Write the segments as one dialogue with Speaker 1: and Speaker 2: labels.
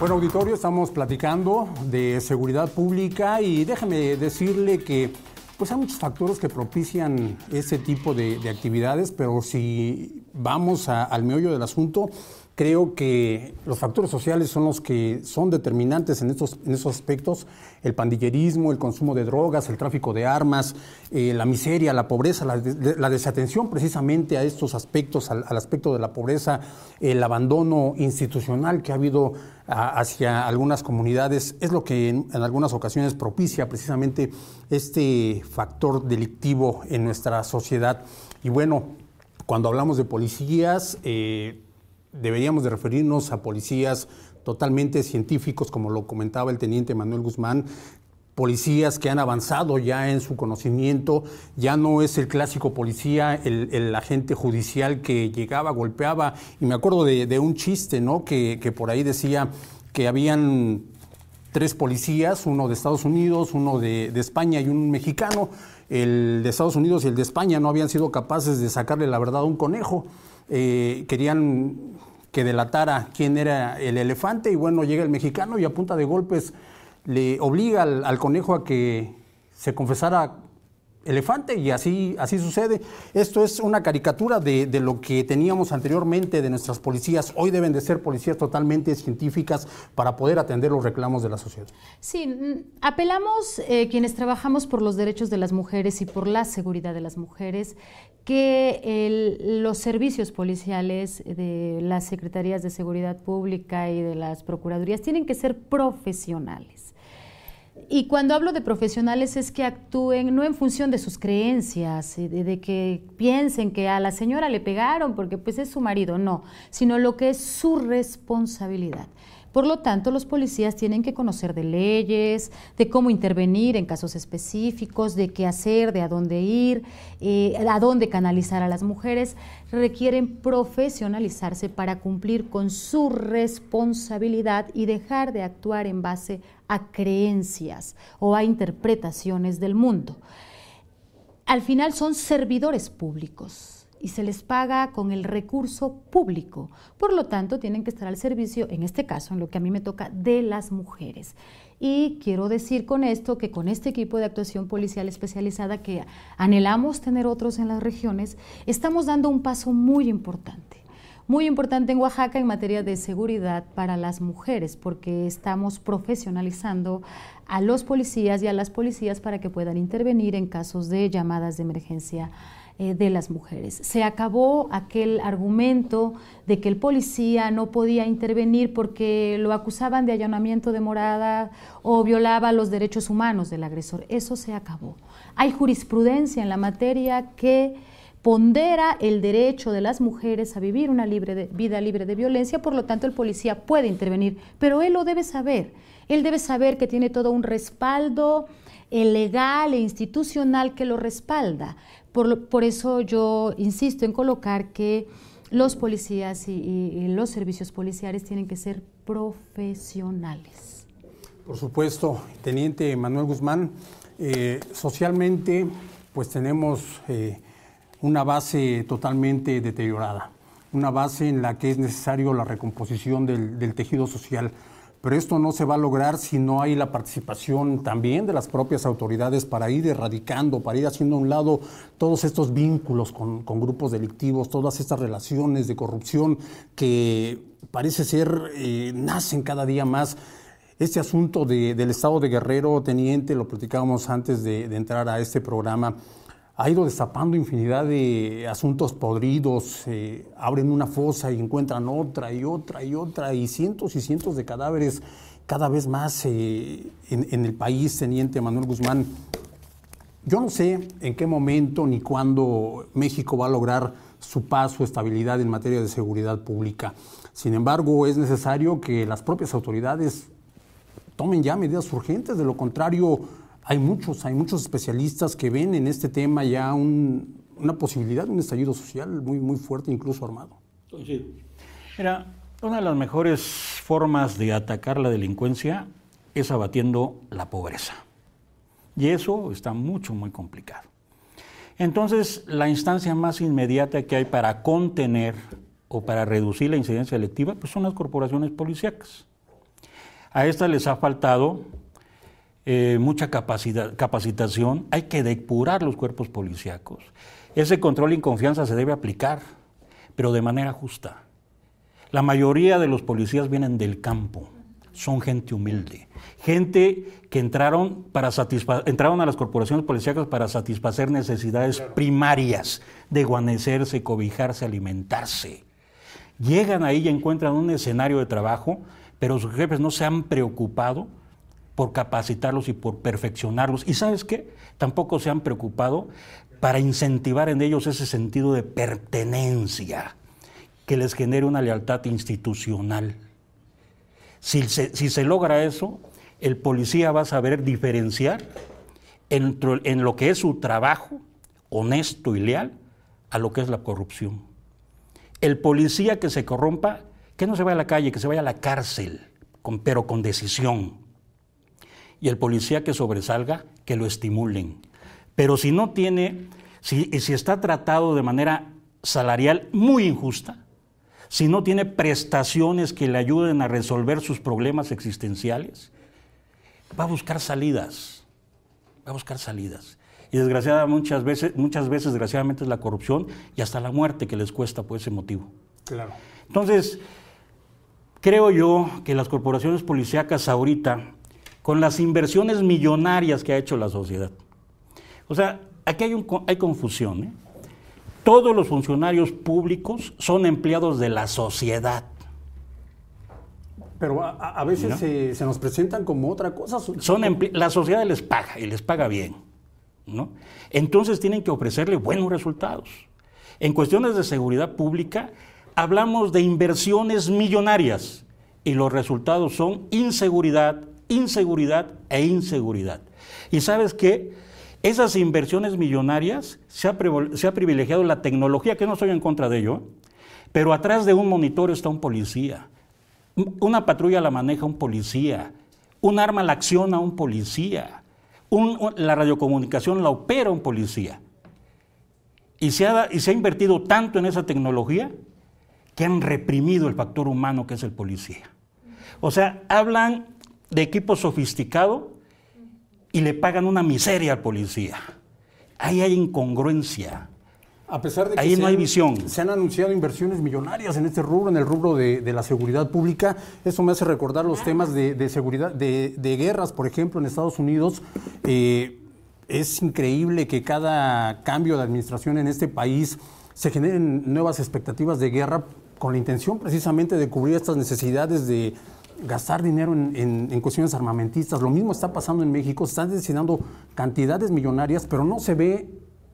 Speaker 1: Bueno, auditorio, estamos platicando de seguridad pública y déjeme decirle que pues hay muchos factores que propician ese tipo de, actividades, pero si vamos al meollo del asunto, Creo que los factores sociales son los que son determinantes en estos, en esos aspectos. El pandillerismo, el consumo de drogas, el tráfico de armas, eh, la miseria, la pobreza, la, desatención precisamente a estos aspectos, al, aspecto de la pobreza, el abandono institucional que ha habido hacia algunas comunidades, es lo que en, algunas ocasiones propicia precisamente este factor delictivo en nuestra sociedad. Y bueno, cuando hablamos de policías, eh, deberíamos de referirnos a policías totalmente científicos, como lo comentaba el teniente Manuel Guzmán, policías que han avanzado ya en su conocimiento, ya no es el clásico policía, el, agente judicial que llegaba, golpeaba, y me acuerdo de, un chiste, ¿no? Que, por ahí decía que habían tres policías, uno de Estados Unidos, uno de, de, España y un mexicano. El de Estados Unidos y el de España no habían sido capaces de sacarle la verdad a un conejo. Eh, querían que delatara quién era el elefante y bueno, llega el mexicano y a punta de golpes le obliga al, al conejo a que se confesara elefante y así, así sucede. Esto es una caricatura de, lo que teníamos anteriormente de nuestras policías. Hoy deben de ser policías totalmente científicas para poder atender los reclamos de la sociedad.
Speaker 2: Sí, apelamos eh, quienes trabajamos por los derechos de las mujeres y por la seguridad de las mujeres que los servicios policiales de las secretarías de seguridad pública y de las procuradurías tienen que ser profesionales y cuando hablo de profesionales es que actúen no en función de sus creencias, eh, de, que piensen que a la señora le pegaron porque pues es su marido, no, sino lo que es su responsabilidad. Por lo tanto, los policías tienen que conocer de leyes, de cómo intervenir en casos específicos, de qué hacer, de a dónde ir, eh, a dónde canalizar a las mujeres. Requieren profesionalizarse para cumplir con su responsabilidad y dejar de actuar en base a a creencias o a interpretaciones del mundo. Al final son servidores públicos y se les paga con el recurso público. Por lo tanto, tienen que estar al servicio, en este caso, en lo que a mí me toca, de las mujeres. Y quiero decir con esto que con este equipo de actuación policial especializada que anhelamos tener otros en las regiones, estamos dando un paso muy importante muy importante en Oaxaca en materia de seguridad para las mujeres, porque estamos profesionalizando a los policías y a las policías para que puedan intervenir en casos de llamadas de emergencia eh, de las mujeres. Se acabó aquel argumento de que el policía no podía intervenir porque lo acusaban de allanamiento de morada o violaba los derechos humanos del agresor. Eso se acabó. Hay jurisprudencia en la materia que pondera el derecho de las mujeres a vivir una libre vida libre de violencia, por lo tanto el policía puede intervenir, pero él lo debe saber. Él debe saber que tiene todo un respaldo eh, legal e institucional que lo respalda. Por, por eso yo insisto en colocar que los policías y, los servicios policiales tienen que ser profesionales.
Speaker 1: Por supuesto, Teniente Manuel Guzmán, eh, socialmente pues tenemos... Eh, una base totalmente deteriorada, una base en la que es necesario la recomposición del, tejido social. Pero esto no se va a lograr si no hay la participación también de las propias autoridades para ir erradicando, para ir haciendo a un lado todos estos vínculos con, grupos delictivos, todas estas relaciones de corrupción que parece ser, eh, nacen cada día más. Este asunto del estado de Guerrero, teniente, lo platicábamos antes de entrar a este programa, ha ido destapando infinidad de asuntos podridos, abren una fosa y encuentran otra y otra y otra, y cientos y cientos de cadáveres cada vez más eh, en, el país, teniente Manuel Guzmán. Yo no sé en qué momento ni cuándo México va a lograr su paz, su estabilidad en materia de seguridad pública. Sin embargo, es necesario que las propias autoridades tomen ya medidas urgentes, de lo contrario hay muchos, hay muchos especialistas que ven en este tema ya una posibilidad de un estallido social muy, muy fuerte, incluso armado.
Speaker 3: Pues Mira, una de las mejores formas de atacar la delincuencia es abatiendo la pobreza. Y eso está mucho, muy complicado. Entonces, la instancia más inmediata que hay para contener o para reducir la incidencia delictiva pues son las corporaciones policíacas. A estas les ha faltado eh, mucha capacidad, capacitación, hay que depurar los cuerpos policíacos. Ese control y confianza se debe aplicar, pero de manera justa. La mayoría de los policías vienen del campo, son gente humilde, gente que entraron, para entraron a las corporaciones policíacas para satisfacer necesidades primarias de guanecerse, cobijarse, alimentarse. Llegan ahí y encuentran un escenario de trabajo, pero sus jefes no se han preocupado por capacitarlos y por perfeccionarlos. Y sabes qué, tampoco se han preocupado para incentivar en ellos ese sentido de pertenencia que les genere una lealtad institucional. Si se, logra eso, el policía va a saber diferenciar entre, en lo que es su trabajo honesto y leal a lo que es la corrupción. El policía que se corrompa, que no se vaya a la calle, que se vaya a la cárcel, pero con decisión y el policía que sobresalga, que lo estimulen. Pero si no tiene, si, si está tratado de manera salarial muy injusta, si no tiene prestaciones que le ayuden a resolver sus problemas existenciales, va a buscar salidas, va a buscar salidas. Y desgraciadamente muchas veces, muchas veces desgraciadamente es la corrupción y hasta la muerte que les cuesta por ese motivo. Claro. Entonces, creo yo que las corporaciones policíacas ahorita con las inversiones millonarias que ha hecho la sociedad. O sea, aquí hay, un, hay confusión. ¿eh? Todos los funcionarios públicos son empleados de la sociedad.
Speaker 1: Pero a, veces se, nos presentan como otra cosa. Son
Speaker 3: la sociedad les paga y les paga bien. ¿no? Entonces tienen que ofrecerle buenos resultados. En cuestiones de seguridad pública hablamos de inversiones millonarias y los resultados son inseguridad, inseguridad e inseguridad. Y sabes qué? Esas inversiones millonarias se ha, privilegiado la tecnología, que no estoy en contra de ello, pero atrás de un monitor está un policía. Una patrulla la maneja un policía. Un arma la acciona un policía. Un, la radiocomunicación la opera un policía. y se ha invertido tanto en esa tecnología que han reprimido el factor humano que es el policía. O sea, hablan de equipo sofisticado y le pagan una miseria al policía. Ahí hay incongruencia. A pesar de que Ahí no hay visión. Se han anunciado inversiones millonarias en este rubro, en el rubro de, la seguridad pública.
Speaker 1: Eso me hace recordar los temas de, seguridad, de, guerras, por ejemplo, en Estados Unidos. Eh, es increíble que cada cambio de administración en este país se generen nuevas expectativas de guerra con la intención precisamente de cubrir estas necesidades de, gastar dinero en, cuestiones armamentistas. Lo mismo está pasando en México. se Están destinando cantidades millonarias, pero no se ve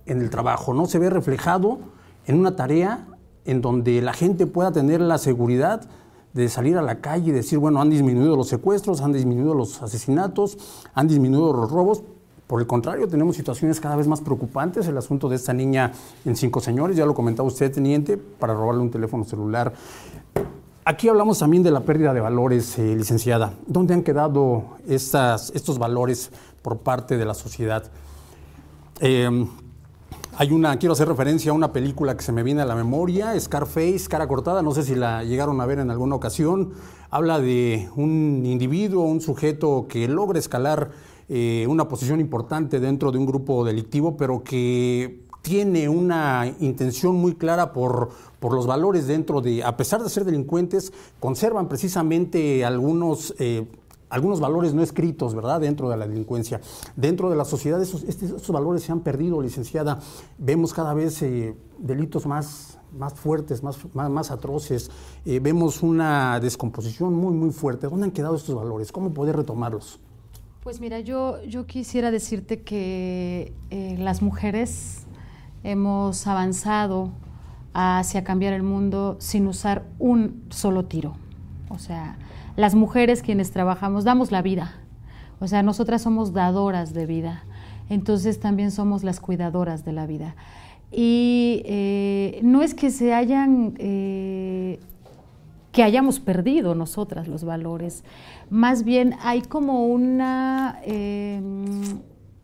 Speaker 1: en el trabajo, no se ve reflejado en una tarea en donde la gente pueda tener la seguridad de salir a la calle y decir, bueno, han disminuido los secuestros, han disminuido los asesinatos, han disminuido los robos. Por el contrario, tenemos situaciones cada vez más preocupantes. El asunto de esta niña en Cinco Señores, ya lo comentaba usted, teniente, para robarle un teléfono celular. Aquí hablamos también de la pérdida de valores, eh, licenciada. ¿Dónde han quedado estas, estos valores por parte de la sociedad? Em, hay una, quiero hacer referencia a una película que se me viene a la memoria, Scarface, cara cortada, no sé si la llegaron a ver en alguna ocasión. Habla de un individuo, un sujeto que logra escalar eh, una posición importante dentro de un grupo delictivo, pero que tiene una intención muy clara por, los valores dentro de, a pesar de ser delincuentes, conservan precisamente algunos... Eh, algunos valores no escritos, ¿verdad?, dentro de la delincuencia. Dentro de la sociedad esos, estos valores se han perdido, licenciada. Vemos cada vez eh, delitos más, más fuertes, más, más, más atroces. Eh, vemos una descomposición muy, muy fuerte. ¿Dónde han quedado estos valores? ¿Cómo poder retomarlos?
Speaker 2: Pues mira, yo, yo quisiera decirte que las mujeres hemos avanzado hacia cambiar el mundo sin usar un solo tiro. O sea, las mujeres quienes trabajamos damos la vida. O sea, nosotras somos dadoras de vida. Entonces también somos las cuidadoras de la vida. Y eh, no es que se hayan, eh, que hayamos perdido nosotras los valores. Más bien hay como una... Em,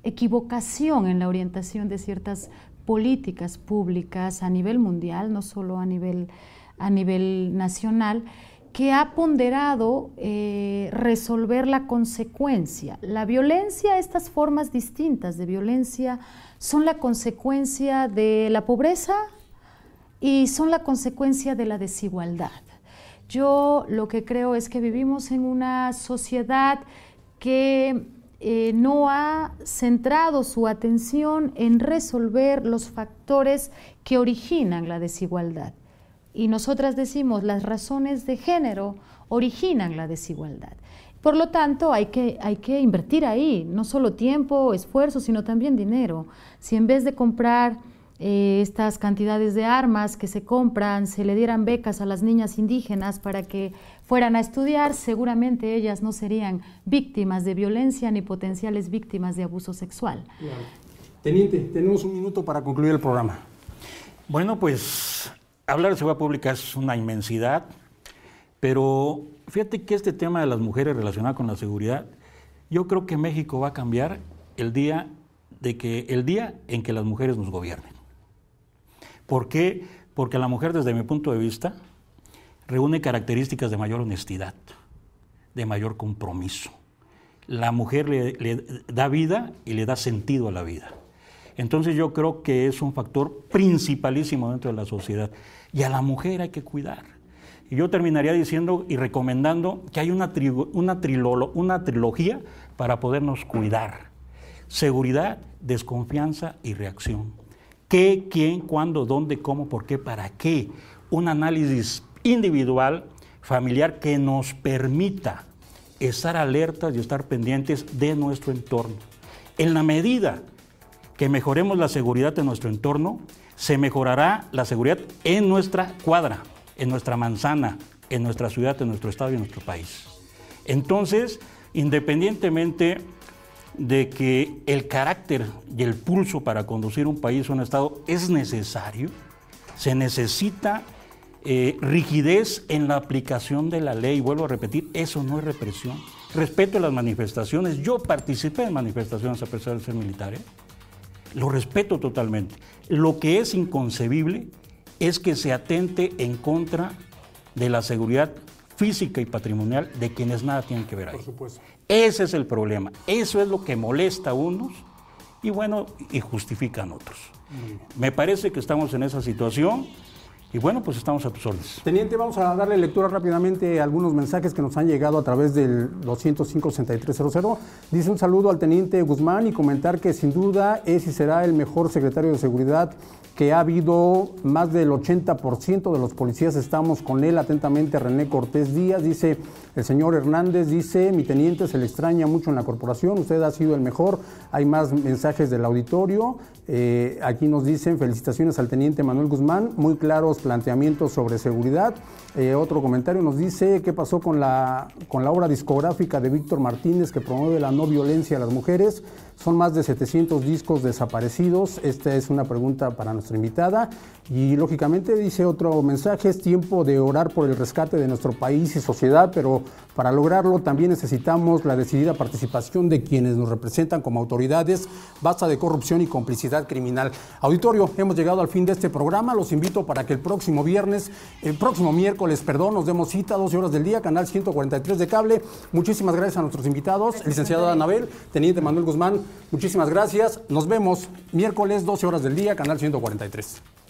Speaker 2: equivocación en la orientación de ciertas políticas públicas a nivel mundial, no solo a nivel, a nivel nacional, que ha ponderado eh, resolver la consecuencia. La violencia, estas formas distintas de violencia, son la consecuencia de la pobreza y son la consecuencia de la desigualdad. Yo lo que creo es que vivimos en una sociedad que eh, no ha centrado su atención en resolver los factores que originan la desigualdad. Y nosotras decimos, las razones de género originan la desigualdad. Por lo tanto, hay que, hay que invertir ahí, no solo tiempo, esfuerzo, sino también dinero. Si en vez de comprar eh, estas cantidades de armas que se compran, se le dieran becas a las niñas indígenas para que fueran a estudiar, seguramente ellas no serían víctimas de violencia ni potenciales víctimas de abuso sexual.
Speaker 3: Teniente, tenemos un minuto para concluir el programa. Bueno, pues hablar de seguridad pública es una inmensidad, pero fíjate que este tema de las mujeres relacionado con la seguridad, yo creo que México va a cambiar el día de que el día en que las mujeres nos gobiernen. ¿Por qué? Porque la mujer, desde mi punto de vista, reúne características de mayor honestidad, de mayor compromiso. La mujer le, da vida y le da sentido a la vida. Entonces yo creo que es un factor principalísimo dentro de la sociedad. Y a la mujer hay que cuidar. Y yo terminaría diciendo y recomendando que hay una, una trilogía para podernos cuidar. Seguridad, desconfianza y reacción qué, quién, cuándo, dónde, cómo, por qué, para qué. Un análisis individual, familiar, que nos permita estar alertas y estar pendientes de nuestro entorno. En la medida que mejoremos la seguridad de nuestro entorno, se mejorará la seguridad en nuestra cuadra, en nuestra manzana, en nuestra ciudad, en nuestro estado y en nuestro país. Entonces, independientemente de que el carácter y el pulso para conducir un país o un Estado es necesario, se necesita eh, rigidez en la aplicación de la ley. Vuelvo a repetir, eso no es represión. Respeto las manifestaciones. Yo participé en manifestaciones a pesar de ser militar. ¿eh? Lo respeto totalmente. Lo que es inconcebible es que se atente en contra de la seguridad física y patrimonial de quienes nada tienen que ver ahí. Ese es el problema. Eso es lo que molesta a unos y bueno, y justifican otros. Me parece que estamos en esa situación. Y bueno, pues estamos a tus órdenes.
Speaker 1: Teniente, vamos a darle lectura rápidamente a algunos mensajes que nos han llegado a través del 205-6300. Dice un saludo al teniente Guzmán y comentar que sin duda es y será el mejor secretario de seguridad que ha habido más del 80% de los policías estamos con él atentamente René Cortés Díaz dice el señor Hernández dice mi teniente se le extraña mucho en la corporación usted ha sido el mejor hay más mensajes del auditorio eh, aquí nos dicen felicitaciones al teniente Manuel Guzmán muy claros planteamientos sobre seguridad. Eh, otro comentario nos dice qué pasó con la, con la obra discográfica de Víctor Martínez que promueve la no violencia a las mujeres. Son más de 700 discos desaparecidos. Esta es una pregunta para nuestra invitada. Y lógicamente dice otro mensaje, es tiempo de orar por el rescate de nuestro país y sociedad, pero para lograrlo también necesitamos la decidida participación de quienes nos representan como autoridades. Basta de corrupción y complicidad criminal. Auditorio, hemos llegado al fin de este programa. Los invito para que el próximo viernes, el próximo miércoles, perdón, nos demos cita a 12 horas del día, canal 143 de cable. Muchísimas gracias a nuestros invitados, licenciada Anabel, teniente Manuel Guzmán. Muchísimas gracias. Nos vemos miércoles 12 horas del día, canal 143.